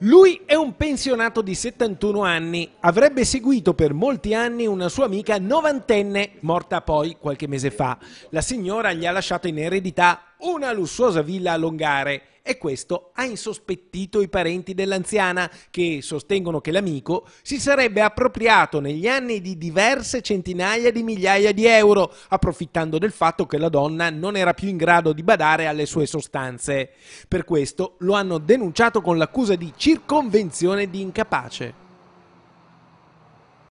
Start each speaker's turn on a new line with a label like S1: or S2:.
S1: Lui è un pensionato di 71 anni, avrebbe seguito per molti anni una sua amica novantenne, morta poi qualche mese fa. La signora gli ha lasciato in eredità una lussuosa villa a Longare e questo ha insospettito i parenti dell'anziana che sostengono che l'amico si sarebbe appropriato negli anni di diverse centinaia di migliaia di euro, approfittando del fatto che la donna non era più in grado di badare alle sue sostanze. Per questo lo hanno denunciato con l'accusa di circonvenzione di incapace.